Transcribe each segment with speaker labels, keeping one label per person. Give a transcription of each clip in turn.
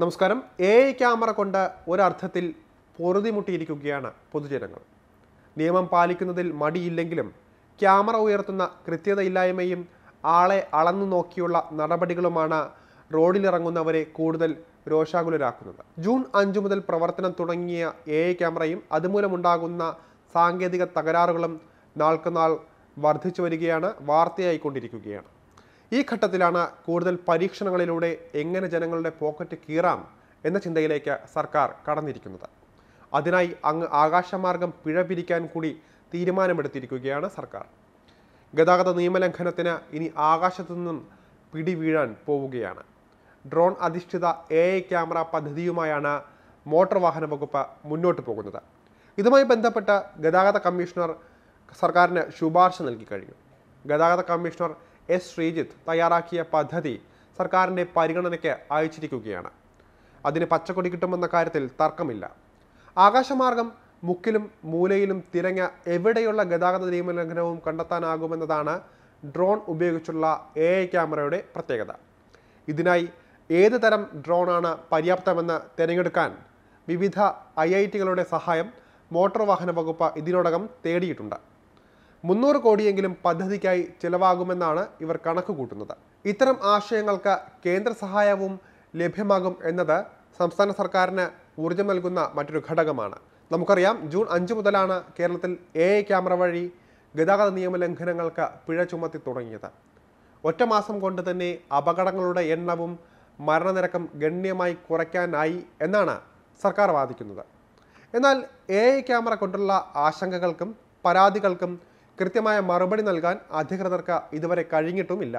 Speaker 1: നമസ്കാരം A I camera കൊണ്ട് ഒരർത്ഥത്തിൽ പൊറുതിമുട്ടിയിരിക്കുകയാണ് പൊതുജനങ്ങൾ നിയമം പാലിക്കുന്നതിൽ മടിയില്ലെങ്കിലും ക്യാമറ ഉയർത്തുന്ന കൃത്യതയില്ലായ്മയും ആളെ അളന്നു നോക്കിയുള്ള നടപടികളുമാണ് റോഡിലിറങ്ങുന്നവരെ കൂടുതൽ രോഷാകുലരാക്കുന്നത് ജൂൺ അഞ്ചു മുതൽ പ്രവർത്തനം തുടങ്ങിയ എ ഐ ക്യാമറയും അതുമൂലമുണ്ടാകുന്ന സാങ്കേതിക തകരാറുകളും നാൾക്കുനാൾ വർദ്ധിച്ചു വരികയാണ് വാർത്തയായിക്കൊണ്ടിരിക്കുകയാണ് ഈ ഘട്ടത്തിലാണ് കൂടുതൽ പരീക്ഷണങ്ങളിലൂടെ എങ്ങനെ ജനങ്ങളുടെ പോക്കറ്റ് കീറാം എന്ന ചിന്തയിലേക്ക് സർക്കാർ കടന്നിരിക്കുന്നത് അതിനായി അങ്ങ് ആകാശമാർഗം പിഴ പിരിക്കാൻ കൂടി തീരുമാനമെടുത്തിരിക്കുകയാണ് സർക്കാർ ഗതാഗത നിയമലംഘനത്തിന് ഇനി ആകാശത്തു നിന്നും പിടിവീഴാൻ പോവുകയാണ് ഡ്രോൺ അധിഷ്ഠിത എ ഐ ക്യാമറ പദ്ധതിയുമായാണ് മോട്ടോർ വാഹന വകുപ്പ് മുന്നോട്ട് പോകുന്നത് ഇതുമായി ബന്ധപ്പെട്ട് ഗതാഗത കമ്മീഷണർ സർക്കാരിന് ശുപാർശ നൽകി കഴിഞ്ഞു ഗതാഗത കമ്മീഷണർ എസ് ശ്രീജിത്ത് തയ്യാറാക്കിയ പദ്ധതി സർക്കാരിൻ്റെ പരിഗണനയ്ക്ക് അയച്ചിരിക്കുകയാണ് അതിന് പച്ചക്കൊടി കിട്ടുമെന്ന കാര്യത്തിൽ തർക്കമില്ല ആകാശമാർഗം മുക്കിലും മൂലയിലും തിരഞ്ഞ എവിടെയുള്ള ഗതാഗത നിയമലംഘനവും കണ്ടെത്താനാകുമെന്നതാണ് ഡ്രോൺ ഉപയോഗിച്ചുള്ള എ ഐ ക്യാമറയുടെ പ്രത്യേകത ഇതിനായി ഏത് തരം ഡ്രോണാണ് പര്യാപ്തമെന്ന് തിരഞ്ഞെടുക്കാൻ വിവിധ ഐ ഐ ടികളുടെ സഹായം മോട്ടോർ വാഹന വകുപ്പ് ഇതിനോടകം തേടിയിട്ടുണ്ട് മുന്നൂറ് കോടിയെങ്കിലും പദ്ധതിക്കായി ചിലവാകുമെന്നാണ് ഇവർ കണക്ക് കൂട്ടുന്നത് ഇത്തരം ആശയങ്ങൾക്ക് കേന്ദ്ര സഹായവും ലഭ്യമാകും എന്നത് സംസ്ഥാന സർക്കാരിന് ഊർജം നൽകുന്ന മറ്റൊരു ഘടകമാണ് നമുക്കറിയാം ജൂൺ അഞ്ച് മുതലാണ് കേരളത്തിൽ എ ഐ ക്യാമറ വഴി ഗതാഗത നിയമലംഘനങ്ങൾക്ക് പിഴ ചുമത്തി തുടങ്ങിയത് ഒറ്റ മാസം കൊണ്ട് തന്നെ അപകടങ്ങളുടെ എണ്ണവും മരണനിരക്കും ഗണ്യമായി കുറയ്ക്കാനായി എന്നാണ് സർക്കാർ വാദിക്കുന്നത് എന്നാൽ എ ഐ ക്യാമറ കൊണ്ടുള്ള ആശങ്കകൾക്കും പരാതികൾക്കും കൃത്യമായ മറുപടി നൽകാൻ അധികൃതർക്ക് ഇതുവരെ കഴിഞ്ഞിട്ടുമില്ല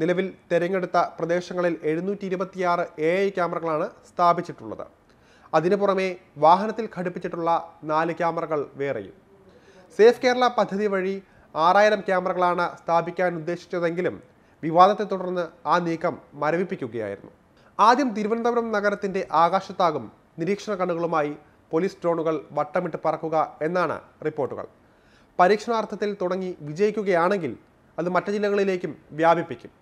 Speaker 1: നിലവിൽ തെരഞ്ഞെടുത്ത പ്രദേശങ്ങളിൽ എഴുന്നൂറ്റി ഇരുപത്തിയാറ് എ ഐ ക്യാമറകളാണ് സ്ഥാപിച്ചിട്ടുള്ളത് അതിനു പുറമെ വാഹനത്തിൽ ഘടിപ്പിച്ചിട്ടുള്ള നാല് ക്യാമറകൾ വേറെയും സേഫ് കേരള പദ്ധതി വഴി ആറായിരം ക്യാമറകളാണ് സ്ഥാപിക്കാൻ ഉദ്ദേശിച്ചതെങ്കിലും വിവാദത്തെ തുടർന്ന് ആ നീക്കം മരവിപ്പിക്കുകയായിരുന്നു ആദ്യം തിരുവനന്തപുരം നഗരത്തിൻ്റെ ആകാശത്താകും നിരീക്ഷണ കണ്ണുകളുമായി പോലീസ് ഡ്രോണുകൾ വട്ടമിട്ട് പറക്കുക എന്നാണ് റിപ്പോർട്ടുകൾ പരീക്ഷണാർത്ഥത്തിൽ തുടങ്ങി വിജയിക്കുകയാണെങ്കിൽ അത് മറ്റ് ജില്ലകളിലേക്കും വ്യാപിപ്പിക്കും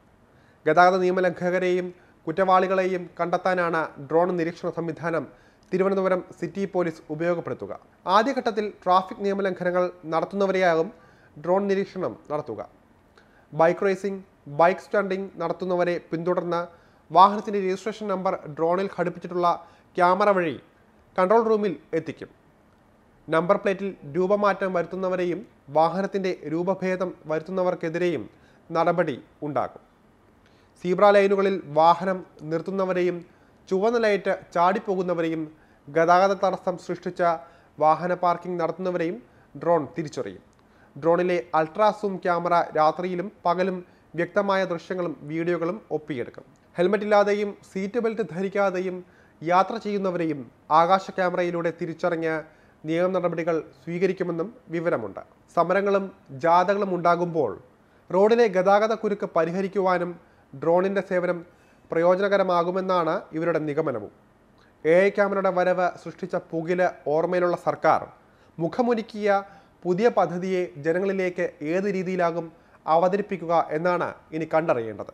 Speaker 1: ഗതാഗത നിയമലംഘകരെയും കുറ്റവാളികളെയും കണ്ടെത്താനാണ് ഡ്രോൺ നിരീക്ഷണ സംവിധാനം തിരുവനന്തപുരം സിറ്റി പോലീസ് ഉപയോഗപ്പെടുത്തുക ആദ്യഘട്ടത്തിൽ ട്രാഫിക് നിയമലംഘനങ്ങൾ നടത്തുന്നവരെയാകും ഡ്രോൺ നിരീക്ഷണം നടത്തുക ബൈക്ക് റേസിംഗ് ബൈക്ക് സ്റ്റാൻഡിംഗ് നടത്തുന്നവരെ പിന്തുടർന്ന് വാഹനത്തിൻ്റെ രജിസ്ട്രേഷൻ നമ്പർ ഡ്രോണിൽ ഘടിപ്പിച്ചിട്ടുള്ള ക്യാമറ വഴി കൺട്രോൾ റൂമിൽ എത്തിക്കും നമ്പർ പ്ലേറ്റിൽ രൂപമാറ്റം വരുത്തുന്നവരെയും വാഹനത്തിൻ്റെ രൂപഭേദം വരുത്തുന്നവർക്കെതിരെയും നടപടി ഉണ്ടാകും സീബ്ര ലൈനുകളിൽ വാഹനം നിർത്തുന്നവരെയും ചുവന്ന ലൈറ്റ് ചാടിപ്പോകുന്നവരെയും ഗതാഗത തടസ്സം സൃഷ്ടിച്ച വാഹന പാർക്കിംഗ് നടത്തുന്നവരെയും ഡ്രോൺ തിരിച്ചറിയും ഡ്രോണിലെ അൾട്രാസൂം ക്യാമറ രാത്രിയിലും പകലും വ്യക്തമായ ദൃശ്യങ്ങളും വീഡിയോകളും ഒപ്പിയെടുക്കും ഇല്ലാതെയും സീറ്റ് ബെൽറ്റ് ധരിക്കാതെയും യാത്ര ചെയ്യുന്നവരെയും ആകാശ ക്യാമറയിലൂടെ തിരിച്ചറിഞ്ഞ് നിയമ നടപടികൾ സ്വീകരിക്കുമെന്നും വിവരമുണ്ട് സമരങ്ങളും ജാഥകളും ഉണ്ടാകുമ്പോൾ റോഡിലെ ഗതാഗത കുരുക്ക് പരിഹരിക്കുവാനും ഡ്രോണിൻ്റെ സേവനം പ്രയോജനകരമാകുമെന്നാണ് ഇവരുടെ നിഗമനവും എ ഐ ക്യാമറയുടെ വരവ് സൃഷ്ടിച്ച പുകില് ഓർമ്മയിലുള്ള സർക്കാർ മുഖമൊരുക്കിയ പുതിയ പദ്ധതിയെ ജനങ്ങളിലേക്ക് ഏത് രീതിയിലാകും അവതരിപ്പിക്കുക എന്നാണ് ഇനി കണ്ടറിയേണ്ടത്